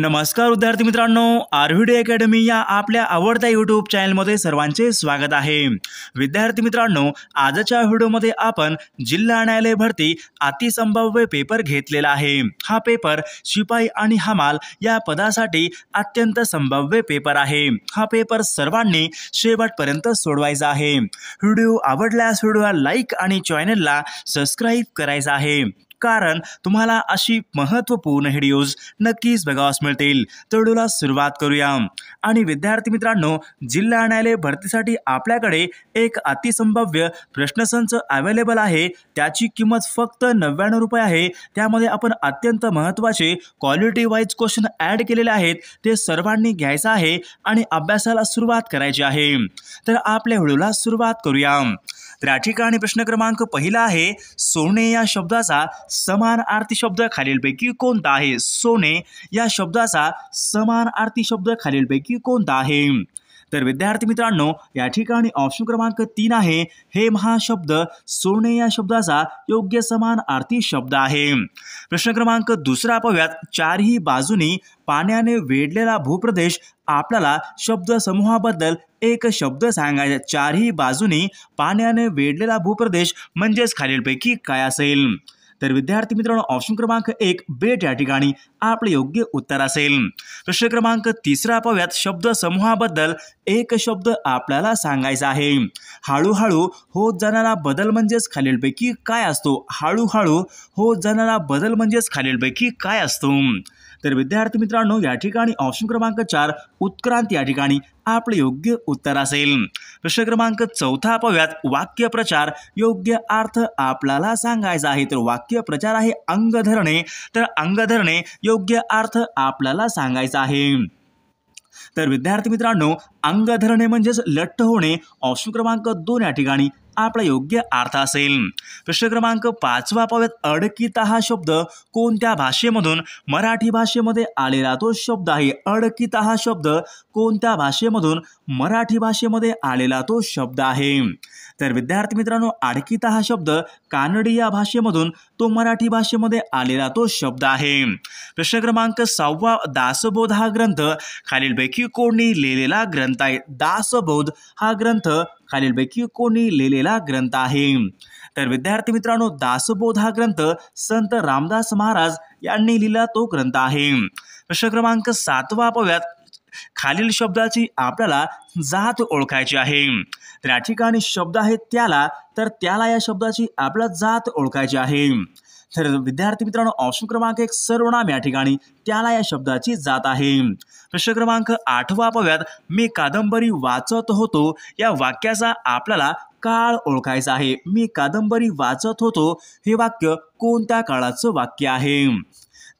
नमस्कार विद्यार्थी मित्रांनो आरव्हीडी अकॅडमी या आपल्या आवडत्या यूट्यूब चॅनलमध्ये सर्वांचे स्वागत आहे विद्यार्थी मित्रांनो आजच्या व्हिडिओमध्ये आपण जिल्हा न्यायालय भरती अतिसंभाव्य पेपर घेतलेला आहे हा पेपर शिपाई आणि हमाल या पदासाठी अत्यंत संभाव्य पेपर आहे हा पेपर सर्वांनी शेवटपर्यंत सोडवायचा आहे व्हिडिओ आवडल्यास व्हिडिओला लाईक आणि चॅनलला सबस्क्राईब करायचा आहे कारण तुम्हाला अशी महत्वपूर्ण व्हिडिओज नक्कीच बघावास मिळतील तर सुरुवात करूया आणि विद्यार्थी मित्रांनो जिल्हा न्यायालय भरतीसाठी आपल्याकडे एक अतिसंभाव्य प्रश्नसंच अवेलेबल आहे त्याची किंमत फक्त नव्याण्णव रुपये आहे त्यामध्ये आपण अत्यंत महत्वाचे क्वालिटी वाईज क्वेश्चन ऍड केलेले आहेत ते सर्वांनी घ्यायचं आहे आणि अभ्यासाला सुरुवात करायची आहे तर आपल्या व्हिडिओला सुरुवात करूया तर या ठिकाणी प्रश्न क्रमांक पहिला आहे सोने या शब्दाचा समान आरती शब्द खालीलपैकी कोणता आहे सोने या शब्दाचा समान आरती शब्द खालीलपैकी कोणता आहे तर विद्यार्थी मित्रांनो या ठिकाणी ऑप्शन क्रमांक तीन आहे हे महाशब्द सोने या शब्दाचा योग्य समान आर्थिक शब्द आहे प्रश्न क्रमांक दुसरा पव्यात चारही बाजूनी पाण्याने वेढलेला भूप्रदेश आपल्याला शब्द समूहाबद्दल एक शब्द सांगायचा चारही बाजूनी पाण्याने वेढलेला भूप्रदेश म्हणजेच खालीलपैकी काय असेल तर विद्यार्थी मित्रांनो ऑप्शन क्रमांक एक बेट या ठिकाणी आपले योग्य उत्तर असेल प्रश्न क्रमांक तिसरा पाहूयात शब्द समूहाबद्दल एक शब्द आपल्याला सांगायचा आहे हळूहळू होत जाणारा बदल म्हणजेच खालीलपैकी काय असतो हळूहळू होत जाणारा बदल म्हणजेच खालीलपैकी काय असतो तर विद्यार्थी मित्रांनो या ठिकाणी ऑप्शन क्रमांक चार उत्क्रांत या ठिकाणी आपले योग्य उत्तर असेल प्रश्न क्रमांक चौथा वाक्य प्रचार योग्य अर्थ आपल्याला सांगायचा आहे तर वाक्य प्रचार आहे अंग धरणे तर अंग धरणे योग्य अर्थ आपल्याला सांगायचा आहे तर विद्यार्थी मित्रांनो अंग धरणे म्हणजेच लठ्ठ होणे ऑप्शन क्रमांक दोन या ठिकाणी आपला योग्य अर्थ असेल प्रश्न क्रमांक पाचवा पाहूयात अडकिता हा शब्द कोणत्या भाषेमधून मराठी भाषेमध्ये आलेला तो शब्द आहे अडकिता हा शब्द कोणत्या भाषेमधून मराठी भाषेमध्ये आलेला तो शब्द आहे तर विद्यार्थी मित्रांनो अडकिता हा शब्द कानडी या भाषेमधून तो मराठी भाषेमध्ये आलेला तो शब्द आहे प्रश्न क्रमांक सहावा दासबोध हा ग्रंथ खालीलपैकी कोणी लिहिलेला ग्रंथ ग्रंथ आहे दासबोध हा ग्रंथ खालीलपैकी कोणी लिहिलेला ग्रंथ आहे तर विद्यार्थी मित्रांनो दासबोध हा ग्रंथ संत रामदास महाराज यांनी लिहिला तो ग्रंथ आहे प्रश्न क्रमांक सातवा पव्यात खालील शब्दाची आपल्याला जात ओळखायची आहे तर या ठिकाणी शब्द आहे त्याला तर त्याला या शब्दाची आपल्याला जात ओळखायची आहे तर विद्यार्थी मित्रांनो ऑप्शन क्रमांक एक सर्वनाम या ठिकाणी त्याला या शब्दाची जात आहे प्रश्न क्रमांक आठवा पव्यात मी कादंबरी वाचत होतो या वाक्याचा आपल्याला काळ ओळखायचा आहे मी कादंबरी वाचत होतो हे वाक्य कोणत्या काळाचं वाक्य आहे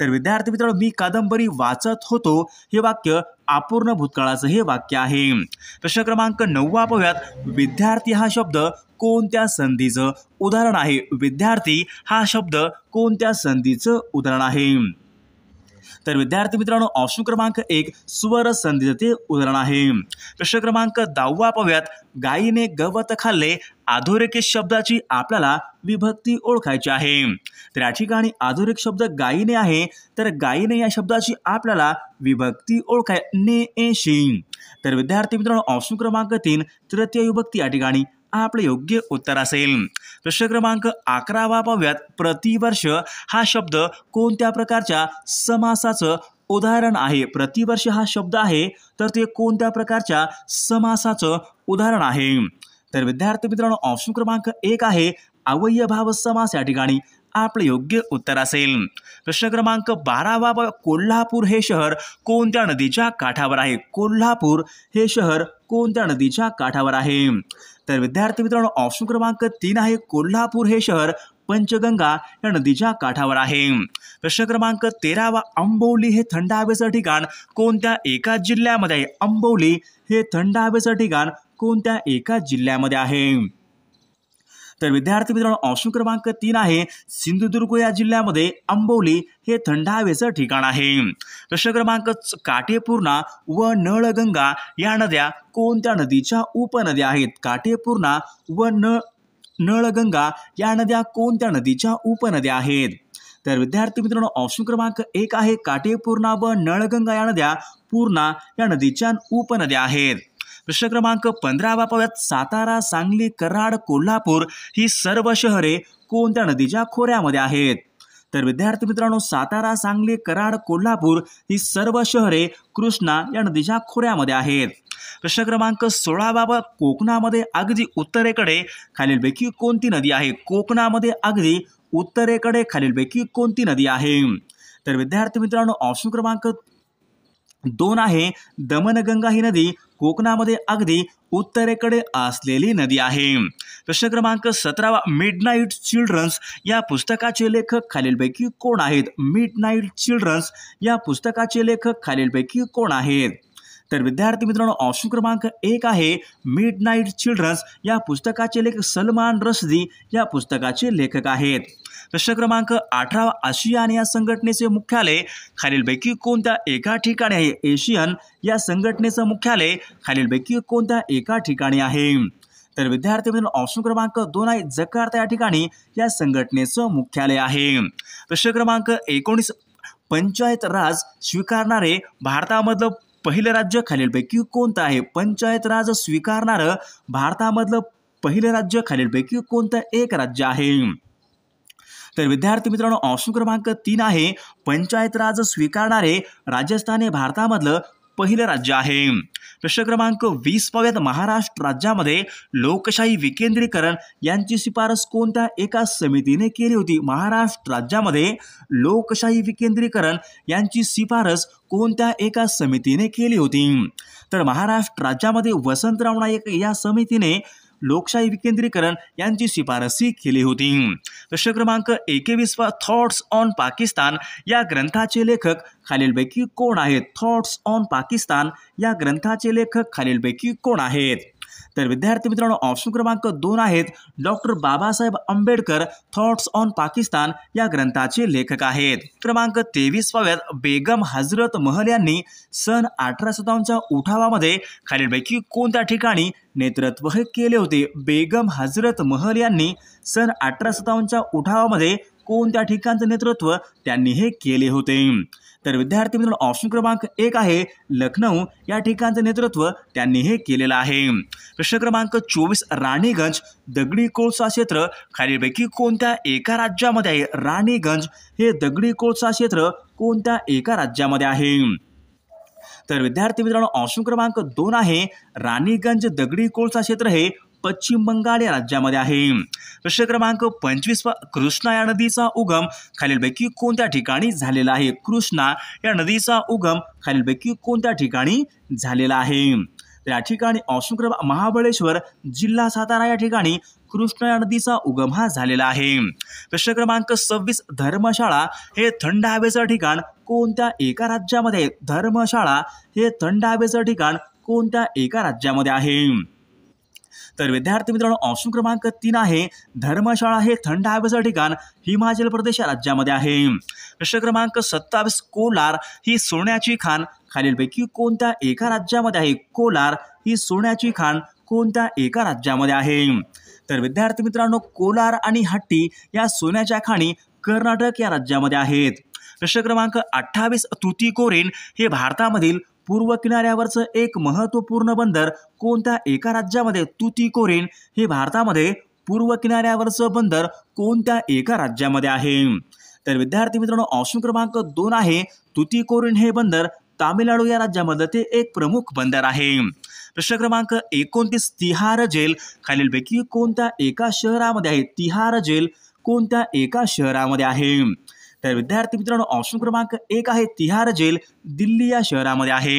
तर विद्यार्थी मित्रांनो मी कादंबरी वाचत होतो हे वाक्य अपूर्ण भूतकाळाचं हे वाक्य आहे प्रश्न क्रमांक नववा पाहूयात विद्यार्थी हा शब्द कोणत्या संधीचं उदाहरण आहे विद्यार्थी हा शब्द कोणत्या संधीचं उदाहरण आहे तर विद्यार्थी मित्रांनो ऑप्शन क्रमांक एक स्वर संधीचे उदाहरण आहे प्रश्न क्रमांक दहावा पाहूयात गायीने गवत खाल्ले आधोरेखित शब्दाची आपल्याला विभक्ती ओळखायची आहे तर या ठिकाणी आधोरेख शब्द गायीने आहे तर गायीने या शब्दाची आपल्याला विभक्ती ओळखाय ने तर विद्यार्थी मित्रांनो ऑप्शन क्रमांक तीन तृतीय विभक्ती या ठिकाणी आपलं योग्य उत्तर असेल प्रश्न क्रमांक अकरावा पाहूयात प्रतिवर्ष हा शब्द कोणत्या प्रकारच्या समासाचं उदाहरण आहे प्रतिवर्ष हा शब्द आहे तर ते कोणत्या प्रकारच्या समासाचं उदाहरण आहे तर विद्यार्थी मित्रांनो ऑप्शन क्रमांक एक आहे अवयभाव समास या ठिकाणी आपलं योग्य उत्तर असेल प्रश्न क्रमांक बारावा कोल्हापूर हे शहर कोणत्या नदीच्या काठावर आहे कोल्हापूर हे शहर कोणत्या नदीच्या काठावर आहे तर विद्यार्थी मित्रांनो ऑप्शन क्रमांक तीन आहे कोल्हापूर हे शहर पंचगंगा या नदीच्या काठावर आहे प्रश्न क्रमांक तेरावा आंबोली हे थंड हवेचं ठिकाण कोणत्या एका जिल्ह्यामध्ये आहे अंबोली हे थंड हवेचं ठिकाण कोणत्या एका जिल्ह्यामध्ये आहे तर विद्यार्थी मित्रांनो ऑप्शन क्रमांक तीन आहे सिंधुदुर्ग या जिल्ह्यामध्ये आंबोली हे थंड हवेचं ठिकाण आहे प्रश्न क्रमांक काटेपूर्णा व नळगंगा या नद्या कोणत्या नदीच्या उपनद्या आहेत काटेपूर्णा व नळ नळगंगा या नद्या कोणत्या नदीच्या उपनद्या आहेत तर विद्यार्थी मित्रांनो ऑप्शन क्रमांक एक आहे काटेपूर्णा व नळगंगा या नद्या पूर्णा या नदीच्या उपनद्या आहेत प्रश्न क्रमांक पंधरावा पाहूयात सातारा सांगली कराड कोल्हापूर ही सर्व शहरे कोणत्या नदीच्या खोऱ्यामध्ये आहेत तर विद्यार्थी मित्रांनो सातारा सांगली कराड कोल्हापूर ही सर्व शहरे कृष्णा या नदीच्या खोऱ्यामध्ये आहेत प्रश्न क्रमांक बाबत कोकणामध्ये अगदी उत्तरेकडे खालीलपैकी कोणती नदी आहे कोकणामध्ये अगदी उत्तरेकडे खालीलपैकी कोणती नदी आहे तर विद्यार्थी मित्रांनो ऑप्शन क्रमांक दोन आहे दमनगंगा ही नदी कोकणामध्ये अगदी उत्तरेकडे असलेली नदी आहे प्रश्न क्रमांक सतरावा नाईट चिल्ड्रन्स या पुस्तकाचे लेखक खालीलपैकी कोण आहेत मिड नाईट चिल्ड्रन्स या पुस्तकाचे लेखक खालीलपैकी कोण आहेत तर विद्यार्थी मित्रांनो ऑप्शन क्रमांक एक आहे मिड नाईट चिल्ड्रन्स या पुस्तकाचे लेखक सलमान रशदी या पुस्तकाचे लेखक आहेत प्रश्न क्रमांक अठरा आशियान या संघटनेचे मुख्यालय खालीलपैकी कोणत्या एका ठिकाणी आहे एशियन या संघटनेचं मुख्यालय खालीलपैकी कोणत्या एका ठिकाणी आहे तर विद्यार्थी मित्रांनो ऑप्शन क्रमांक दोन आहे जकार्ता या ठिकाणी या संघटनेचं मुख्यालय आहे प्रश्न क्रमांक एकोणीस पंचायत राज स्वीकारणारे भारतामधलं पहिलं राज्य खालीलपैकी कोणतं आहे पंचायत राज स्वीकारणारं भारतामधलं पहिलं राज्य खालीलपैकी कोणतं एक राज्य आहे तर विद्यार्थी मित्रांनो ऑप्शन क्रमांक तीन आहे पंचायत राज स्वीकारणारे राजस्थान हे भारतामधलं पहिलं राज्य आहे प्रश्न क्रमांक वीस पाव्यात महाराष्ट्र राज्यामध्ये लोकशाही विकेंद्रीकरण यांची शिफारस कोणत्या एका समितीने केली होती महाराष्ट्र राज्यामध्ये लोकशाही विकेंद्रीकरण यांची शिफारस कोणत्या एका समितीने केली होती तर महाराष्ट्र राज्यामध्ये वसंतराव नाईक या समितीने लोकशाही विकेंद्रीकरण यांची शिफारसी केली होती प्रश्न क्रमांक एकेवीस थॉट्स ऑन पाकिस्तान या ग्रंथाचे लेखक खालीलपैकी कोण आहेत थॉट्स ऑन पाकिस्तान या ग्रंथाचे लेखक खालीलपैकी कोण आहेत तर विद्यार्थी मित्रांनो ऑप्शन क्रमांक दोन आहेत doctor Babasaheb Ambedkar thoughts on Pakistan या ग्रंथाचे लेखक आहेत क्रमांक तेवीसवाव्यात बेगम हजरत महल यांनी सन अठरा सत्तावन्नच्या उठावामध्ये खालीलपैकी कोणत्या ठिकाणी नेतृत्व केले होते बेगम हजरत महल यांनी सन अठरा सत्तावन्नच्या उठावामध्ये कोणत्या ठिकाणचं नेतृत्व त्यांनी हे केले होते तर विद्यार्थी मित्रांनो ऑप्शन क्रमांक एक आहे लखनऊ या ठिकाणचं नेतृत्व त्यांनी हे केलेलं आहे प्रश्न क्रमांक चोवीस राणीगंज दगडी कोळसा क्षेत्र खालीलपैकी कोणत्या एका राज्यामध्ये आहे राणीगंज हे दगडी कोळसा क्षेत्र कोणत्या एका राज्यामध्ये आहे तर विद्यार्थी मित्रांनो ऑप्शन क्रमांक दोन आहे राणीगंज दगडी कोळसा क्षेत्र हे पश्चिम बंगाल या राज्यामध्ये आहे प्रश्न क्रमांक पंचवीस कृष्णा या नदीचा उगम खालीलपैकी कोणत्या ठिकाणी झालेला आहे कृष्णा या नदीचा उगम खालीलपैकी कोणत्या ठिकाणी झालेला आहे या ठिकाणी ऑप्शन महाबळेश्वर जिल्हा सातारा या ठिकाणी कृष्णा या नदीचा उगम हा झालेला आहे प्रश्न क्रमांक सव्वीस धर्मशाळा हे थंड हवेचं ठिकाण कोणत्या एका राज्यामध्ये धर्मशाळा हे थंड हवेचं ठिकाण कोणत्या एका राज्यामध्ये आहे तर विद्यार्थी मित्रांनो ऑप्शन क्रमांक तीन आहे धर्मशाळा हे थंड हवेचं ठिकाण हिमाचल प्रदेश राज्यामध्ये आहे प्रश्न क्रमांक सत्तावीस कोलार ही सोन्याची खाण खालीलपैकी कोणत्या एका राज्यामध्ये आहे कोलार ही सोन्याची खाण कोणत्या एका राज्यामध्ये आहे तर विद्यार्थी मित्रांनो कोलार आणि हट्टी या सोन्याच्या खाणी कर्नाटक या राज्यामध्ये आहेत प्रश्न क्रमांक अठ्ठावीस तुतीकोरीन हे भारतामधील पूर्व किनाऱ्यावरचं एक महत्त्वपूर्ण बंदर कोणत्या एका राज्यामध्ये तुतीकोरीन हे भारतामध्ये पूर्व किनाऱ्यावरचं बंदर कोणत्या एका राज्यामध्ये आहे तर विद्यार्थी मित्रांनो ऑप्शन क्रमांक दोन आहे तुतीकोरीन हे बंदर तामिळनाडू या राज्यामध्ये ते एक प्रमुख बंदर आहे प्रश्न क्रमांक एकोणतीस तिहार जेल खालीलपैकी कोणत्या एका शहरामध्ये आहे तिहार जेल कोणत्या एका शहरामध्ये आहे तर विद्यार्थी मित्रांनो ऑप्शन क्रमांक एक आहे तिहार जेल दिल्ली या शहरामध्ये आहे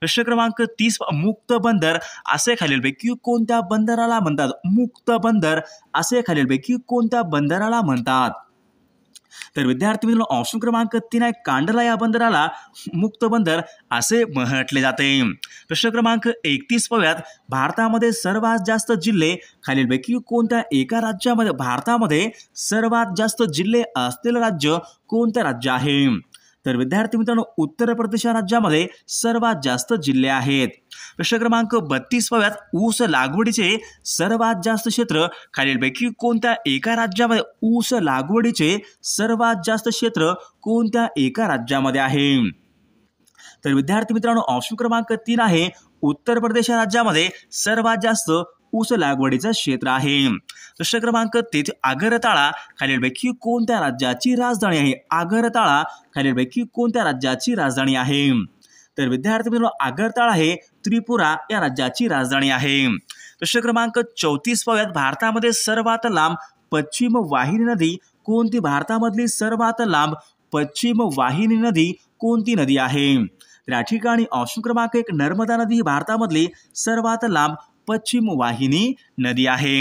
प्रश्न क्रमांक तीस मुक्त बंदर असे खालीलपैकी कोणत्या बंदराला म्हणतात मुक्त बंदर असे खालीलपैकी कोणत्या बंदराला म्हणतात तर विद्यार्थी मित्रांनो ऑप्शन क्रमांक तीन आहे कांडला या बंदराला मुक्त बंदर असे म्हटले जाते प्रश्न क्रमांक एकतीस पाहूयात भारतामध्ये सर्वात जास्त जिल्हे खालीलपैकी कोणत्या एका राज्यामध्ये भारतामध्ये सर्वात जास्त जिल्हे असलेलं राज्य कोणतं राज्य आहे तर विद्यार्थी मित्रांनो उत्तर प्रदेश राज्यामध्ये सर्वात जास्त जिल्हे आहेत प्रश्न क्रमांक व्यात ऊस लागवडीचे सर्वात जास्त क्षेत्र खालीलपैकी कोणत्या एका राज्यामध्ये ऊस लागवडीचे सर्वात जास्त क्षेत्र कोणत्या एका राज्यामध्ये आहे तर विद्यार्थी मित्रांनो ऑप्शन क्रमांक तीन आहे उत्तर प्रदेश राज्यामध्ये सर्वात जास्त ऊस लागवडीचं क्षेत्र आहे प्रश्न क्रमांक तेथे आगरताळा खालीलपैकी कोणत्या राज्याची राजधानी आहे आगरताळा खालीलपैकी कोणत्या राज्याची राजधानी आहे तर विद्यार्थी मित्रांनो आगरताळा हे त्रिपुरा या राज्याची राजधानी आहे प्रश्न क्रमांक चौतीस पाव्यात भारतामध्ये सर्वात लांब पश्चिम वाहिनी नदी कोणती भारतामधली सर्वात लांब पश्चिम वाहिनी नदी कोणती नदी आहे या ठिकाणी ऑप्शन क्रमांक एक नर्मदा नदी ही भारतामधली सर्वात लांब पश्चिम वाहिनी नदी आहे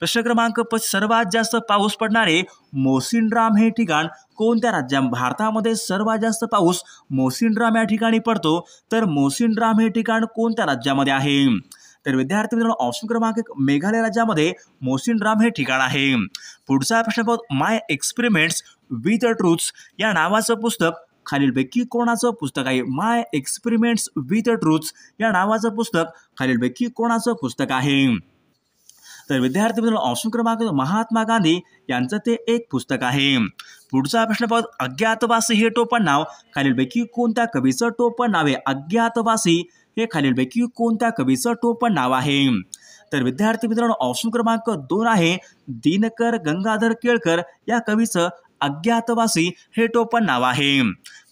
प्रश्न क्रमांक सर्वात जास्त पाऊस पडणारे मोसिनराम हे ठिकाण कोणत्या राज्या भारतामध्ये सर्वात जास्त पाऊस मोसिनराम या ठिकाणी पडतो तर मोसिनराम हे ठिकाण कोणत्या राज्यामध्ये आहे तर विद्यार्थी मित्रांनो ऑप्शन क्रमांक एक मेघालय राज्यामध्ये मोसिनराम हे ठिकाण आहे पुढचा प्रश्न my experiments with the truths या नावाचं पुस्तक खालीलपैकी कोणाचं पुस्तक आहे माय एक्सपेरिमेंट्स विथ ट्रूथ्स या नावाचं पुस्तक खालीलपैकी कोणाचं पुस्तक आहे तर विद्यार्थी मित्रांनो ऑप्शन क्रमांक महात्मा गांधी यांचं ते एक पुस्तक आहे पुढचा प्रश्न पाहत अज्ञातवासी हे टोपण नाव खालीलपैकी कोणत्या कवीचं टोपण नाव आहे अज्ञातवासी हे खालीलपैकी कोणत्या कवीचं टोपण नाव आहे तर विद्यार्थी मित्रांनो ऑप्शन क्रमांक दोन आहे दिनकर गंगाधर केळकर या कवीचं अज्ञातवासी हे टोपण नाव आहे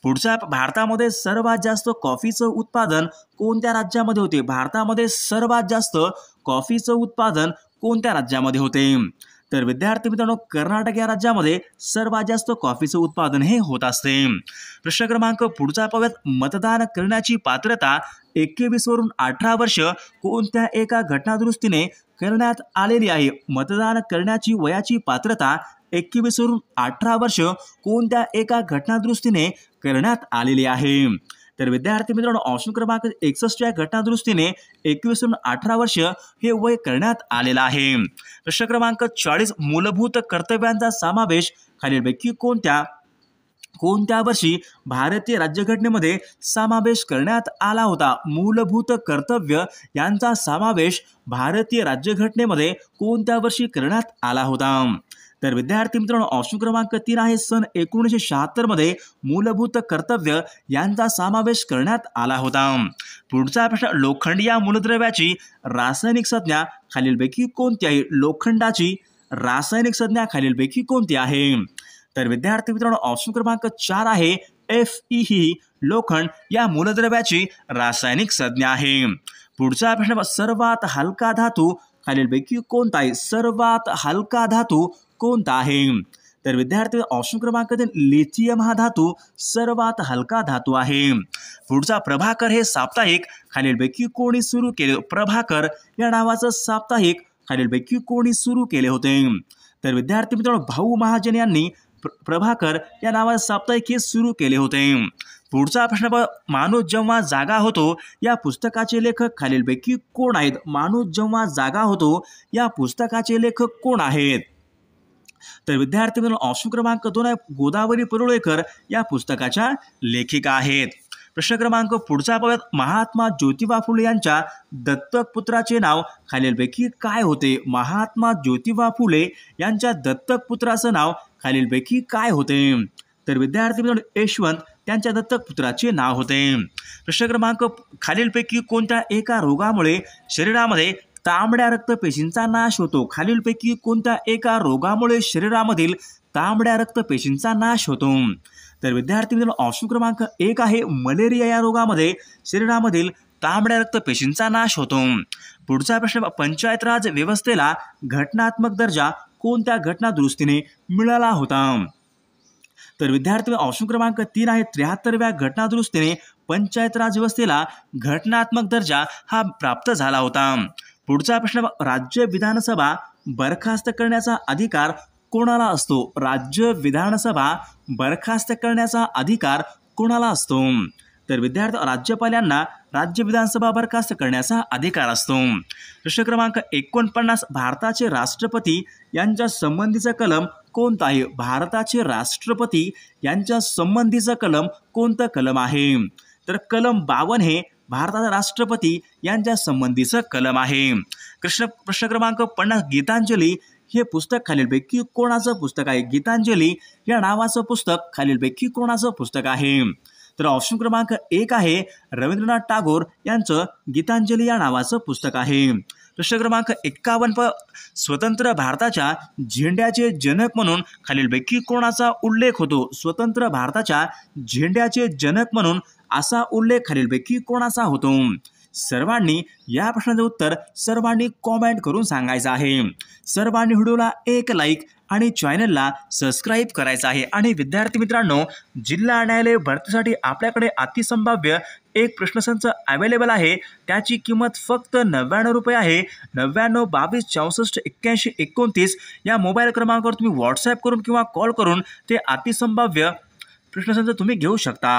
पुढच्या भारतामध्ये सर्वात जास्त कॉफीचं उत्पादन कोणत्या राज्यामध्ये होते भारतामध्ये सर्वात जास्त कॉफीचं उत्पादन कोणत्या राज्यामध्ये होते तर विद्यार्थी मित्रांनो कर्नाटक या राज्यामध्ये सर्वात जास्त कॉफीचं उत्पादन हे होत असते प्रश्न क्रमांक पुढचा पाव्यात मतदान करण्याची पात्रता वरून अठरा वर्ष कोणत्या एका घटनादुरुस्तीने करण्यात आलेली आहे मतदान करण्याची वयाची पात्रता एकवीसवरून अठरा वर्ष कोणत्या एका घटनादृष्टीने करण्यात आलेली आहे तर विद्यार्थी मित्रांनो ऑप्शन क्रमांक एकसष्ट या घटनादृष्टीने एकवीसवरून अठरा वर्ष हे वय करण्यात आलेलं आहे प्रश्न क्रमांक चाळीस मूलभूत कर्तव्यांचा समावेश खालीलपैकी कोणत्या कोणत्या वर्षी भारतीय राज्यघटनेमध्ये समावेश करण्यात आला होता मूलभूत कर्तव्य यांचा समावेश भारतीय राज्यघटनेमध्ये कोणत्या वर्षी करण्यात आला होता तर विद्यार्थी मित्रांनो ऑप्शन क्रमांक तीन आहे सन एकोणीसशे मध्ये मूलभूत कर्तव्य यांचा समावेश करण्यात आला होता पुढचा प्रश्न लोखंड या मूलद्रव्याची रासायनिक संज्ञा खालीलपैकी कोणती आहे लोखंडाची रासायनिक संज्ञा खालीलपैकी कोणती आहे तर विद्यार्थी मित्रांनो ऑप्शन क्रमांक चार आहे एफ ई ही लोखंड या मूलद्रव्याची रासायनिक संज्ञा आहे पुढचा प्रश्न सर्वात हलका धातू खालीलपैकी कोणता आहे सर्वात हलका धातू कोणता आहे तर विद्यार्थी ऑप्शन क्रमांक तीन लिथियम हा धातू सर्वात हलका धातू आहे पुढचा प्रभाकर हे साप्ताहिक खालीलपैकी कोणी सुरू केले प्रभाकर या नावाचं साप्ताहिक खालीलपैकी कोणी सुरू केले होते तर विद्यार्थी मित्रांनो भाऊ महाजन यांनी प्रभाकर या नावाचं साप्ताहिक हे सुरू केले होते पुढचा प्रश्न माणूस जेव्हा जागा होतो या पुस्तकाचे लेखक खालीलपैकी कोण आहेत माणूस जेव्हा जागा होतो या पुस्तकाचे लेखक कोण आहेत तर विद्यार्थी मित्रांनो ऑप्शन क्रमांक दोन आहे गोदावरी परुळेकर या पुस्तकाच्या लेखिका आहेत प्रश्न क्रमांक पुढचा पाहूयात महात्मा ज्योतिबा फुले यांच्या दत्तक पुत्राचे नाव खालीलपैकी काय होते महात्मा ज्योतिबा फुले यांच्या दत्तक पुत्राचं नाव खालीलपैकी काय होते तर विद्यार्थी मित्रांनो यशवंत त्यांच्या दत्तक पुत्राचे नाव होते प्रश्न क्रमांक खालीलपैकी कोणत्या एका रोगामुळे शरीरामध्ये तांबड्या रक्तपेशींचा नाश होतो खालीलपैकी कोणत्या एका रोगामुळे शरीरामधील तांबड्या रक्तपेशींचा नाश होतो तर विद्यार्थी मित्रांनो ऑप्शन क्रमांक एक आहे मलेरिया या रोगामध्ये शरीरामधील तांबड्या रक्तपेशींचा नाश होतो पुढचा प्रश्न पंचायत राज व्यवस्थेला घटनात्मक दर्जा कोणत्या घटना दुरुस्तीने मिळाला होता तर विद्यार्थी ऑप्शन क्रमांक तीन आहे त्र्याहत्तरव्या घटना दुरुस्तीने पंचायत राज व्यवस्थेला घटनात्मक दर्जा हा प्राप्त झाला होता पुढचा प्रश्न राज्य विधानसभा बरखास्त करण्याचा अधिकार कोणाला असतो राज्य विधानसभा बरखास्त करण्याचा अधिकार कोणाला असतो तर विद्यार्थी राज्यपाल यांना राज्य विधानसभा बरखास्त करण्याचा अधिकार असतो प्रश्न क्रमांक एकोणपन्नास भारताचे राष्ट्रपती यांच्या संबंधीचा कलम कोणता आहे भारताचे राष्ट्रपती यांच्या संबंधीचा कलम कोणतं कलम आहे तर कलम बावन हे भारताचा राष्ट्रपती यांच्या संबंधीचं कलम आहे कृष्ण प्रश्न क्रमांक पन्नास गीतांजली हे पुस्तक खालीलपैकी कोणाचं पुस्तक आहे गीतांजली या नावाचं पुस्तक खालीलपैकी कोणाचं पुस्तक आहे तर ऑप्शन क्रमांक एक आहे रवींद्रनाथ टागोर यांचं गीतांजली या नावाचं पुस्तक आहे प्रश्न क्रमांक एक्कावन्न प स्वतंत्र भारताच्या झेंड्याचे जनक म्हणून खालीलपैकी कोणाचा उल्लेख होतो स्वतंत्र भारताच्या झेंड्याचे जनक म्हणून असा उल्लेख खालीलपैकी कोणाचा होतो सर्वांनी या प्रश्नाचं उत्तर सर्वांनी कॉमेंट करून सांगायचं आहे सर्वांनी व्हिडिओला एक लाईक आणि चॅनलला सबस्क्राईब करायचं आहे आणि विद्यार्थी मित्रांनो जिल्हा न्यायालय भरतीसाठी आपल्याकडे अतिसंभाव्य एक प्रश्नसंच अवेलेबल आहे त्याची किंमत फक्त नव्याण्णव रुपये आहे नव्याण्णव बावीस चौसष्ट एक्क्याऐंशी एकोणतीस या मोबाईल क्रमांकावर तुम्ही व्हॉट्सॲप करून किंवा कॉल करून ते अतिसंभाव्य प्रश्नसंच तुम्ही घेऊ शकता